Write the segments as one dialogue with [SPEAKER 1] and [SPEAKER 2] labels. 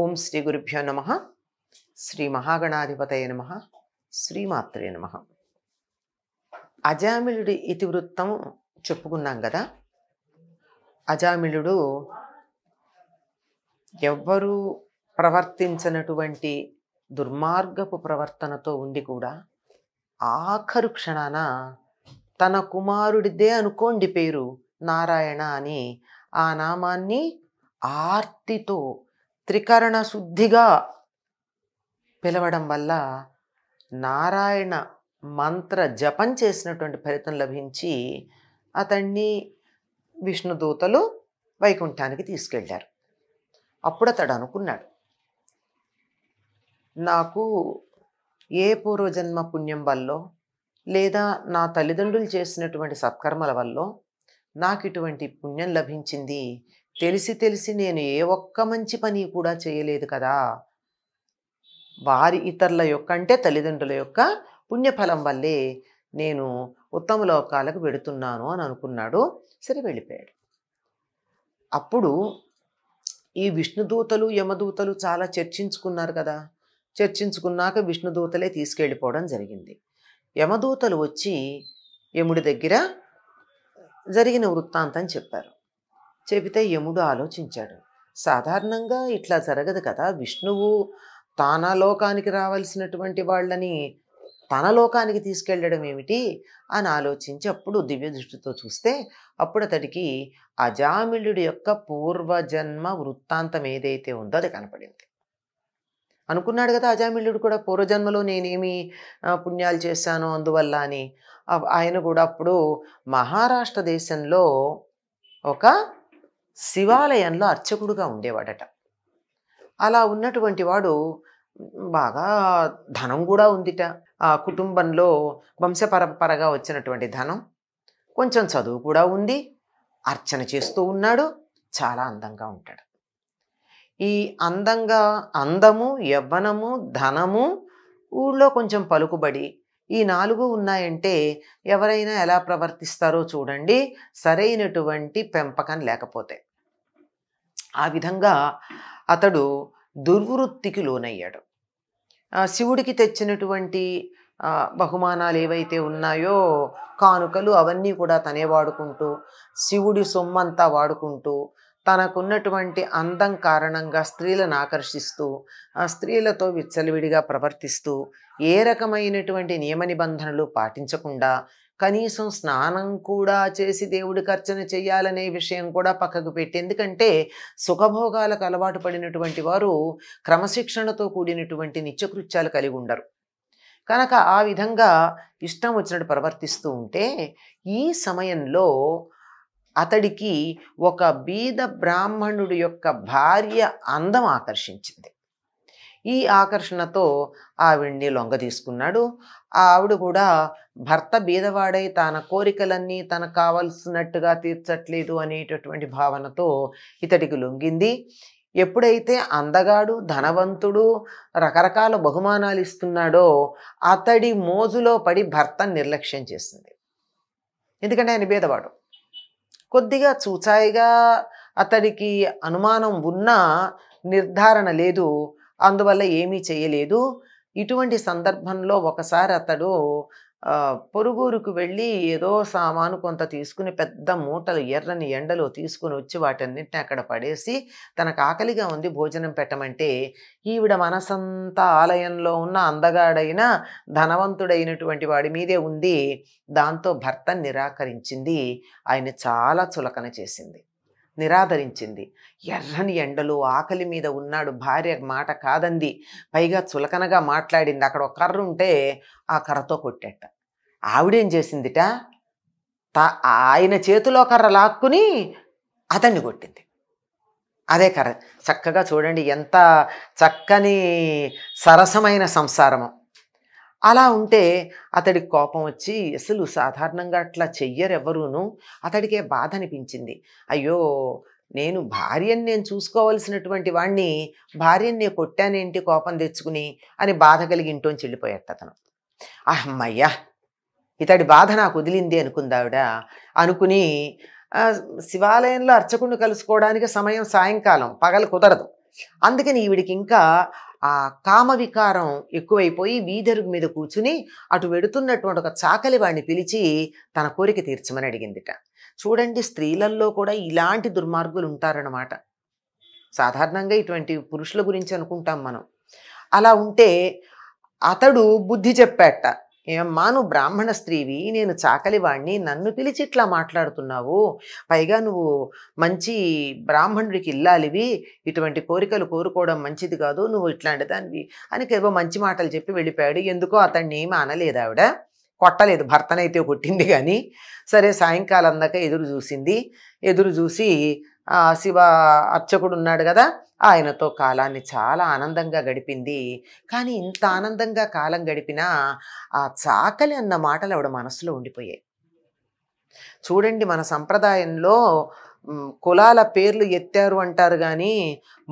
[SPEAKER 1] ఓం శ్రీ గురుభ్యో నమ శ్రీ మహాగణాధిపతయ నమ శ్రీమాత్రే నమ అజామిలుడి ఇతివృత్తం చెప్పుకున్నాం కదా అజామిలుడు ఎవ్వరూ ప్రవర్తించినటువంటి దుర్మార్గపు ప్రవర్తనతో ఉండి కూడా ఆఖరు క్షణాన తన కుమారుడిదే అనుకోండి పేరు నారాయణ అని ఆ నామాన్ని ఆర్తితో త్రికరణ శుద్ధిగా పిలవడం వల్ల నారాయణ మంత్ర జపం చేసినటువంటి ఫలితం లభించి అతన్ని విష్ణుదూతలు వైకుంఠానికి తీసుకెళ్ళారు అప్పుడు అతడు అనుకున్నాడు నాకు ఏ పూర్వజన్మ పుణ్యం వల్ల లేదా నా తల్లిదండ్రులు చేసినటువంటి సత్కర్మల వల్ల నాకు ఇటువంటి పుణ్యం లభించింది తెలిసి తెలిసి నేను ఏ ఒక్క మంచి పని కూడా చేయలేదు కదా వారి ఇతరుల యొక్క అంటే తల్లిదండ్రుల యొక్క పుణ్యఫలం వల్లే నేను ఉత్తమ లోకాలకు వెడుతున్నాను అని అనుకున్నాడు సరే వెళ్ళిపోయాడు అప్పుడు ఈ విష్ణుదూతలు యమదూతలు చాలా చర్చించుకున్నారు కదా చర్చించుకున్నాక విష్ణుదూతలే తీసుకెళ్ళిపోవడం జరిగింది యమదూతలు వచ్చి యముడి దగ్గర జరిగిన వృత్తాంతం చెప్పారు చెబితే యముడు ఆలోచించాడు సాధారణంగా ఇట్లా జరగదు కదా విష్ణువు తన లోకానికి రావాల్సినటువంటి వాళ్ళని తన లోకానికి తీసుకెళ్ళడం ఏమిటి అని ఆలోచించి అప్పుడు దివ్య దృష్టితో చూస్తే అప్పుడు అతడికి అజామిళుడి యొక్క పూర్వజన్మ వృత్తాంతం ఏదైతే ఉందో అది కనపడింది అనుకున్నాడు కదా అజామిళుడు కూడా పూర్వజన్మలో నేనేమి పుణ్యాలు చేశాను అందువల్ల అని ఆయన కూడా అప్పుడు మహారాష్ట్ర దేశంలో ఒక శివాలయంలో అర్చకుడుగా ఉండేవాడట అలా ఉన్నటువంటి వాడు బాగా ధనం కూడా ఉందిట ఆ కుటుంబంలో వంశపరంపరగా వచ్చినటువంటి ధనం కొంచెం చదువు కూడా ఉంది అర్చన చేస్తూ ఉన్నాడు చాలా అందంగా ఉంటాడు ఈ అందంగా అందము యవ్వనము ధనము ఊళ్ళో కొంచెం పలుకుబడి ఈ నాలుగు ఉన్నాయంటే ఎవరైనా ఎలా ప్రవర్తిస్తారో చూడండి సరైనటువంటి పెంపకం లేకపోతే ఆ విధంగా అతడు దుర్వృత్తికి లోనయ్యాడు శివుడికి తెచ్చినటువంటి బహుమానాలు ఏవైతే ఉన్నాయో కానుకలు అవన్నీ కూడా తనే వాడుకుంటూ శివుడి సొమ్మంతా వాడుకుంటూ తనకున్నటువంటి అందం కారణంగా స్త్రీలను ఆకర్షిస్తూ ఆ స్త్రీలతో విచ్చలవిడిగా ప్రవర్తిస్తూ ఏ రకమైనటువంటి నియమ నిబంధనలు పాటించకుండా కనీసం స్నానం కూడా చేసి దేవుడికి అర్చన చేయాలనే విషయం కూడా పక్కకు పెట్టి ఎందుకంటే సుఖభోగాలకు అలవాటు పడినటువంటి వారు క్రమశిక్షణతో కూడినటువంటి నిత్యకృత్యాలు కలిగి ఉండరు కనుక ఆ విధంగా ఇష్టం వచ్చినట్టు ప్రవర్తిస్తూ ఉంటే ఈ సమయంలో అతడికి ఒక బీద బ్రాహ్మణుడి యొక్క భార్య అందం ఆకర్షించింది ఈ ఆకర్షణతో ఆవిడ్ని లొంగ తీసుకున్నాడు ఆవిడ కూడా భర్త బీదవాడై తన కోరికలన్నీ తనకు కావలసినట్టుగా తీర్చట్లేదు అనేటటువంటి భావనతో ఇతడికి లొంగింది ఎప్పుడైతే అందగాడు ధనవంతుడు రకరకాల బహుమానాలు ఇస్తున్నాడో అతడి మోజులో పడి భర్త నిర్లక్ష్యం చేసింది ఎందుకంటే ఆయన బీదవాడు కొద్దిగా చూచాయిగా అతడికి అనుమానం ఉన్నా నిర్ధారణ లేదు అందువల్ల ఏమీ చేయలేదు ఇటువంటి సందర్భంలో ఒకసారి అతడు పొరుగురుకు వెళ్ళి ఏదో సామాను కొంత తీసుకుని పెద్ద మూటలు ఎర్రని ఎండలో తీసుకుని వచ్చి వాటన్నింటినీ అక్కడ పడేసి తనకు ఆకలిగా ఉంది భోజనం పెట్టమంటే ఈవిడ మనసంతా ఆలయంలో ఉన్న అందగాడైన ధనవంతుడైనటువంటి వాడి మీదే ఉంది దాంతో భర్త నిరాకరించింది ఆయన చాలా చులకన చేసింది నిరాదరించింది ఎర్రని ఎండలు ఆకలి మీద ఉన్నాడు భార్య మాట కాదంది పైగా చులకనగా మాట్లాడింది అక్కడ ఒక కర్ర ఉంటే ఆ కర్రతో కొట్టేట ఆవిడేం చేసిందిట తా ఆయన చేతిలో కర్ర లాక్కుని అతన్ని కొట్టింది అదే కర్ర చక్కగా చూడండి ఎంత చక్కని సరసమైన సంసారము అలా ఉంటే అతడికి కోపం వచ్చి అసలు సాధారణంగా అట్లా చెయ్యరెవరూను అతడికే బాధ అనిపించింది అయ్యో నేను భార్యను నేను చూసుకోవలసినటువంటి వాణ్ణి భార్యను నేను కొట్టానేంటి కోపం తెచ్చుకుని అని బాధ కలిగి ఇంటోంచి వెళ్ళిపోయాట అతను అమ్మయ్యా ఇతడి బాధ నాకు వదిలింది అనుకుందావిడ అనుకుని శివాలయంలో అర్చకుడిని కలుసుకోవడానికి సమయం సాయంకాలం పగలు కుదరదు అందుకని ఈవిడికి ఇంకా ఆ కామ వికారం ఎక్కువైపోయి వీధరుగు మీద కూర్చుని అటు వెడుతున్నటువంటి ఒక చాకలి వాడిని పిలిచి తన కోరిక తీర్చమని అడిగిందిట చూడండి స్త్రీలల్లో కూడా ఇలాంటి దుర్మార్గులు ఉంటారన్నమాట సాధారణంగా ఇటువంటి పురుషుల గురించి అనుకుంటాం మనం అలా ఉంటే అతడు బుద్ధి చెప్పాట ఏమమ్మా నువ్వు బ్రాహ్మణ స్త్రీవి నేను చాకలివాణ్ణి నన్ను పిలిచి ఇట్లా మాట్లాడుతున్నావు పైగా నువ్వు మంచి బ్రాహ్మణుడికి ఇల్లాలివి ఇటువంటి కోరికలు కోరుకోవడం మంచిది కాదు నువ్వు ఇట్లాంటి దానివి అని కేవో మంచి మాటలు చెప్పి వెళ్ళిపోయాడు ఎందుకో అతన్ని ఏమి అనలేదు ఆవిడ కొట్టలేదు భర్తనైతే కొట్టింది కానీ సరే సాయంకాలం దాకా ఎదురు చూసింది ఎదురు చూసి శివ అర్చకుడు ఉన్నాడు కదా ఆయనతో కాలాన్ని చాలా ఆనందంగా గడిపింది కానీ ఇంత ఆనందంగా కాలం గడిపినా ఆ చాకలి అన్న మాటలు ఆవిడ మనసులో ఉండిపోయాయి చూడండి మన సంప్రదాయంలో కులాల పేర్లు ఎత్తారు అంటారు కానీ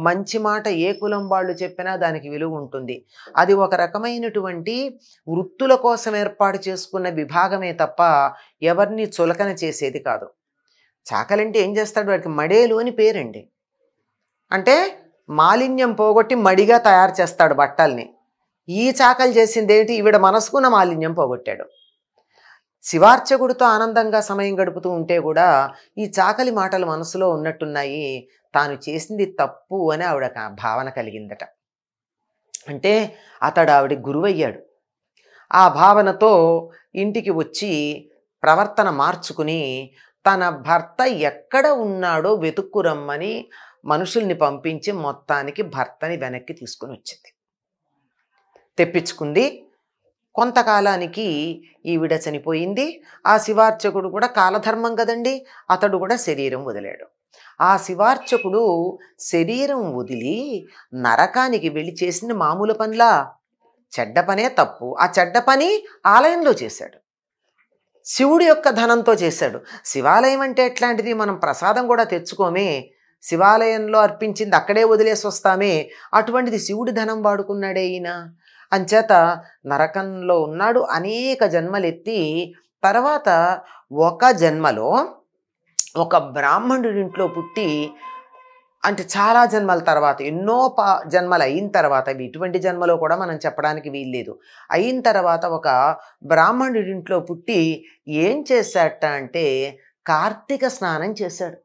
[SPEAKER 1] మంచి మాట ఏ కులం వాళ్ళు చెప్పినా దానికి విలువ ఉంటుంది అది ఒక రకమైనటువంటి వృత్తుల కోసం ఏర్పాటు చేసుకున్న విభాగమే తప్ప ఎవరిని చులకన చేసేది కాదు చాకలంటే ఏం చేస్తాడు వాడికి మడేలు అని పేరండి అంటే మాలిన్యం పోగొట్టి మడిగా తయారు చేస్తాడు బట్టల్ని ఈ చాకలు చేసింది ఏంటి ఈవిడ మనసుకున్న మాలిన్యం పోగొట్టాడు శివార్చకుడితో ఆనందంగా సమయం గడుపుతూ ఉంటే కూడా ఈ చాకలి మాటలు మనసులో ఉన్నట్టున్నాయి తాను చేసింది తప్పు అని ఆవిడ భావన కలిగిందట అంటే అతడు ఆవిడ గురువయ్యాడు ఆ భావనతో ఇంటికి వచ్చి ప్రవర్తన మార్చుకుని తన భర్త ఎక్కడ ఉన్నాడో వెతుక్కురమ్మని మనుషుల్ని పంపించి మొత్తానికి భర్తని వెనక్కి తీసుకుని వచ్చింది తెప్పించుకుంది కొంతకాలానికి ఈవిడ చనిపోయింది ఆ శివార్చకుడు కూడా కాలధర్మం కదండి అతడు కూడా శరీరం వదిలాడు ఆ శివార్చకుడు శరీరం వదిలి నరకానికి వెళ్ళి చేసిన మామూలు పనిలా చెడ్డ పనే తప్పు ఆ చెడ్డ పని ఆలయంలో చేశాడు శివుడి యొక్క ధనంతో చేశాడు శివాలయం అంటే ఎట్లాంటిది మనం ప్రసాదం కూడా తెచ్చుకోమే శివాలయంలో అర్పించింది అక్కడే వదిలేసి వస్తామే అటువంటిది శివుడి ధనం వాడుకున్నాడే ఈయన అంచేత నరకంలో ఉన్నాడు అనేక జన్మలెత్తి తర్వాత ఒక జన్మలో ఒక బ్రాహ్మణుడింట్లో పుట్టి అంటే చాలా జన్మల తర్వాత ఎన్నో పా జన్మలు అయిన తర్వాత ఇటువంటి జన్మలో కూడా మనం చెప్పడానికి వీల్లేదు అయిన తర్వాత ఒక బ్రాహ్మణుడింట్లో పుట్టి ఏం చేశాట అంటే కార్తీక స్నానం చేశాడు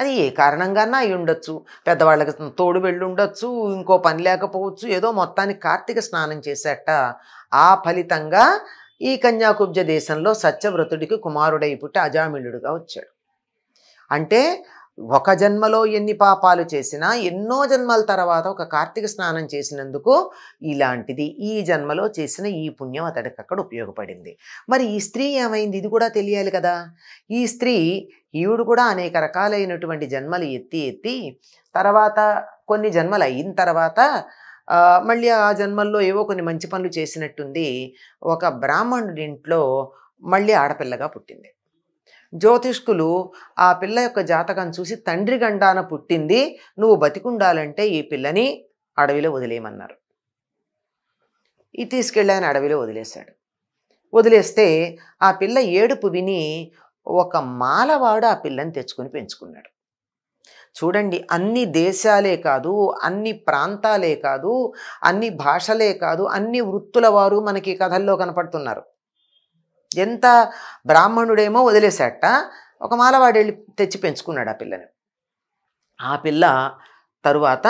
[SPEAKER 1] అది ఏ కారణంగానే అయి ఉండొచ్చు పెద్దవాళ్ళకి తోడు వెళ్ళి ఉండొచ్చు ఇంకో పని లేకపోవచ్చు ఏదో మొత్తానికి కార్తీక స్నానం చేశాట ఆ ఫలితంగా ఈ కన్యాకుబ్జ దేశంలో సత్యవ్రతుడికి కుమారుడై పుట్టి అజామిళుడిగా వచ్చాడు అంటే ఒక జన్మలో ఎన్ని పాపాలు చేసినా ఎన్నో జన్మల తర్వాత ఒక కార్తీక స్నానం చేసినందుకు ఇలాంటిది ఈ జన్మలో చేసిన ఈ పుణ్యం అతడికి అక్కడ ఉపయోగపడింది మరి ఈ స్త్రీ ఏమైంది ఇది కూడా తెలియాలి కదా ఈ స్త్రీ ఈవిడు కూడా అనేక రకాలైనటువంటి జన్మలు ఎత్తి ఎత్తి తర్వాత కొన్ని జన్మలు అయిన తర్వాత మళ్ళీ ఆ జన్మల్లో ఏవో కొన్ని మంచి పనులు చేసినట్టుంది ఒక బ్రాహ్మణుడింట్లో మళ్ళీ ఆడపిల్లగా పుట్టింది జ్యోతిష్కులు ఆ పిల్ల యొక్క జాతకం చూసి తండ్రి గండాన పుట్టింది నువ్వు బతికుండాలంటే ఈ పిల్లని అడవిలో వదిలేయమన్నారు ఇది తీసుకెళ్ళి ఆయన అడవిలో వదిలేశాడు వదిలేస్తే ఆ పిల్ల ఏడుపు విని ఒక మాలవాడు ఆ పిల్లని తెచ్చుకొని పెంచుకున్నాడు చూడండి అన్ని దేశాలే కాదు అన్ని ప్రాంతాలే కాదు అన్ని భాషలే కాదు అన్ని వృత్తుల వారు మనకి కథల్లో కనపడుతున్నారు ఎంత బ్రాహ్మణుడేమో వదిలేశాట ఒక మాలవాడు వెళ్ళి తెచ్చి పెంచుకున్నాడు ఆ పిల్లని ఆ పిల్ల తరువాత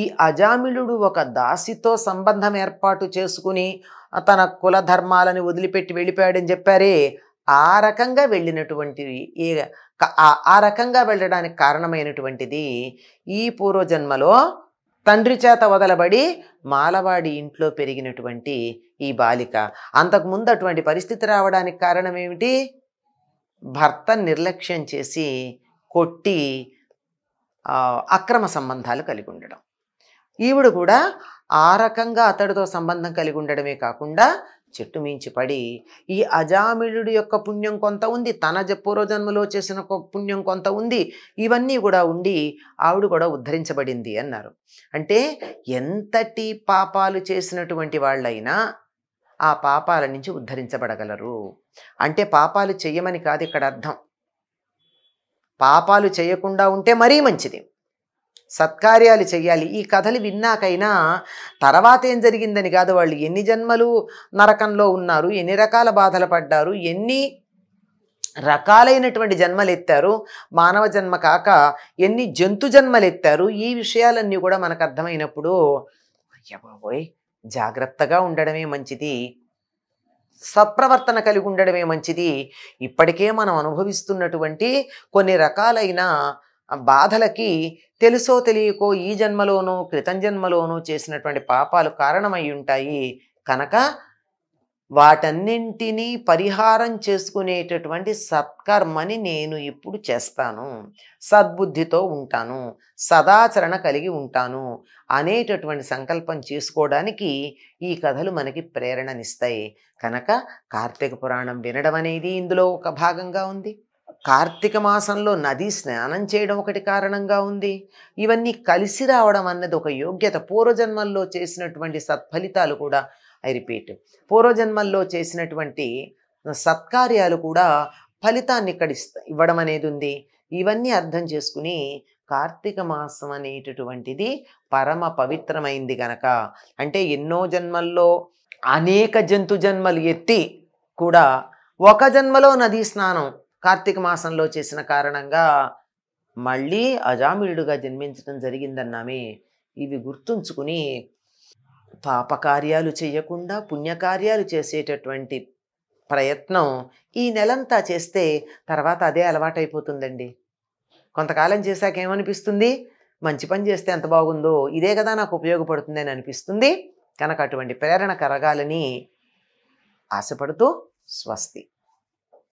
[SPEAKER 1] ఈ అజామిలుడు ఒక దాసితో సంబంధం ఏర్పాటు చేసుకుని తన కుల ధర్మాలని వదిలిపెట్టి వెళ్ళిపోయాడని చెప్పారే ఆ రకంగా వెళ్ళినటువంటి ఏ ఆ రకంగా వెళ్ళడానికి కారణమైనటువంటిది ఈ పూర్వజన్మలో తండ్రి చేత వదలబడి మాలవాడి ఇంట్లో పెరిగినటువంటి ఈ బాలిక అంతకుముందు అటువంటి పరిస్థితి రావడానికి కారణం ఏమిటి భర్త నిర్లక్ష్యం చేసి కొట్టి అక్రమ సంబంధాలు కలిగి ఉండడం ఈవిడ కూడా ఆ రకంగా అతడితో సంబంధం కలిగి ఉండడమే కాకుండా చెట్టు మించి పడి ఈ అజామిళుడు యొక్క పుణ్యం కొంత ఉంది తన పూర్వజన్మలో చేసిన పుణ్యం కొంత ఉంది ఇవన్నీ కూడా ఉండి ఆవిడ కూడా ఉద్ధరించబడింది అన్నారు అంటే ఎంతటి పాపాలు చేసినటువంటి వాళ్ళైనా ఆ పాపాల నుంచి ఉద్ధరించబడగలరు అంటే పాపాలు చేయమని కాదు ఇక్కడ అర్థం పాపాలు చేయకుండా ఉంటే మరీ మంచిది సత్కార్యాలు చేయాలి ఈ కథలు విన్నాకైనా తర్వాత ఏం జరిగిందని కాదు వాళ్ళు ఎన్ని జన్మలు నరకంలో ఉన్నారు ఎన్ని రకాల బాధలు పడ్డారు ఎన్ని రకాలైనటువంటి జన్మలు ఎత్తారు మానవ జన్మ కాక ఎన్ని జంతు జన్మలు ఎత్తారు ఈ విషయాలన్నీ కూడా మనకు అర్థమైనప్పుడు అయ్యబాబోయ్ జాగ్రత్తగా ఉండడమే మంచిది సత్ప్రవర్తన కలిగి ఉండడమే మంచిది ఇప్పటికే మనం అనుభవిస్తున్నటువంటి కొన్ని రకాలైన బాధలకి తెలుసో తెలియకో ఈ జన్మలోనూ క్రితం జన్మలోనూ చేసినటువంటి పాపాలు కారణమై ఉంటాయి కనుక వాటన్నింటినీ పరిహారం చేసుకునేటటువంటి సత్కర్మని నేను ఇప్పుడు చేస్తాను సద్బుద్ధితో ఉంటాను సదాచరణ కలిగి ఉంటాను అనేటటువంటి సంకల్పం చేసుకోవడానికి ఈ కథలు మనకి ప్రేరణనిస్తాయి కనుక కార్తీక పురాణం వినడం అనేది ఇందులో ఒక భాగంగా ఉంది కార్తీక మాసంలో నది స్నానం చేయడం ఒకటి కారణంగా ఉంది ఇవన్నీ కలిసి రావడం అన్నది ఒక యోగ్యత పూర్వజన్మల్లో చేసినటువంటి సత్ఫలితాలు కూడా ఐ రిపీట్ పూర్వజన్మల్లో చేసినటువంటి సత్కార్యాలు కూడా ఫలితాన్ని ఇక్కడ ఇవ్వడం అనేది ఉంది ఇవన్నీ అర్థం చేసుకుని కార్తీక మాసం అనేటటువంటిది పరమ పవిత్రమైంది గనక అంటే ఎన్నో జన్మల్లో అనేక జంతు జన్మలు ఎత్తి కూడా ఒక జన్మలో నదీ స్నానం కార్తీక మాసంలో చేసిన కారణంగా మళ్ళీ అజామిలుడుగా జన్మించడం జరిగిందన్నామే ఇవి గుర్తుంచుకుని పాపకార్యాలు చేయకుండా పుణ్యకార్యాలు చేసేటటువంటి ప్రయత్నం ఈ నెలంతా చేస్తే తర్వాత అదే అలవాటైపోతుందండి కొంతకాలం చేశాక ఏమనిపిస్తుంది మంచి పని చేస్తే ఎంత బాగుందో ఇదే కదా నాకు ఉపయోగపడుతుంది అని అనిపిస్తుంది కనుక అటువంటి ప్రేరణ కరగాలని ఆశపడుతూ స్వస్తి